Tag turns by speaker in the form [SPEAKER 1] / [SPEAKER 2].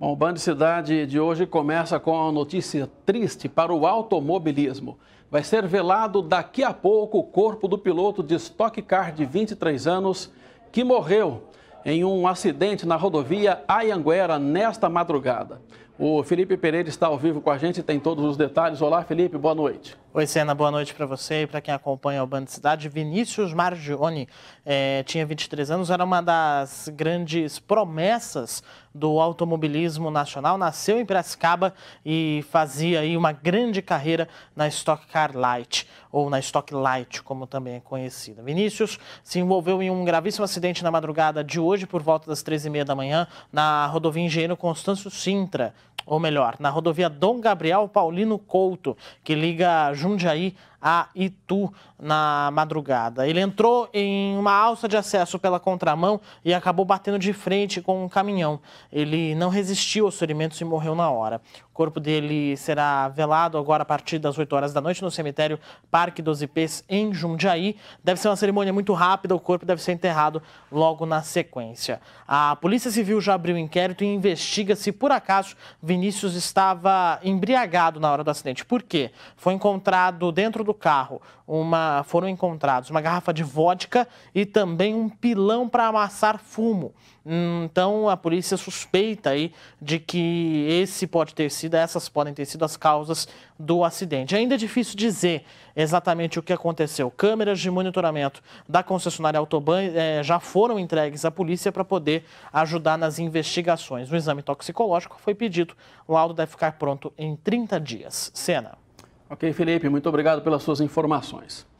[SPEAKER 1] Bom, o Band Cidade de hoje começa com a notícia triste para o automobilismo. Vai ser velado daqui a pouco o corpo do piloto de Stock Car de 23 anos que morreu em um acidente na rodovia Ayanguera nesta madrugada. O Felipe Pereira está ao vivo com a gente e tem todos os detalhes. Olá, Felipe, boa noite.
[SPEAKER 2] Oi, Sena, boa noite para você e para quem acompanha o Bando Cidade. Vinícius Margione é, tinha 23 anos, era uma das grandes promessas do automobilismo nacional, nasceu em Piracicaba e fazia aí uma grande carreira na Stock Car Light, ou na Stock Light, como também é conhecida. Vinícius se envolveu em um gravíssimo acidente na madrugada de hoje, por volta das 13h30 da manhã, na rodovia Engenheiro Constâncio Sintra, ou melhor, na rodovia Dom Gabriel Paulino Couto, que liga Jundiaí a Itu na madrugada. Ele entrou em uma alça de acesso pela contramão e acabou batendo de frente com um caminhão. Ele não resistiu aos ferimentos e morreu na hora. O corpo dele será velado agora a partir das 8 horas da noite no cemitério Parque 12 P's em Jundiaí. Deve ser uma cerimônia muito rápida, o corpo deve ser enterrado logo na sequência. A Polícia Civil já abriu o inquérito e investiga se por acaso Vinícius estava embriagado na hora do acidente. Por quê? Foi encontrado dentro do do carro uma, foram encontrados uma garrafa de vodka e também um pilão para amassar fumo. Então a polícia suspeita aí de que esse pode ter sido, essas podem ter sido as causas do acidente. Ainda é difícil dizer exatamente o que aconteceu. Câmeras de monitoramento da concessionária Autoban eh, já foram entregues à polícia para poder ajudar nas investigações. O exame toxicológico foi pedido. O laudo deve ficar pronto em 30 dias. Cena. Ok, Felipe,
[SPEAKER 1] muito obrigado pelas suas informações.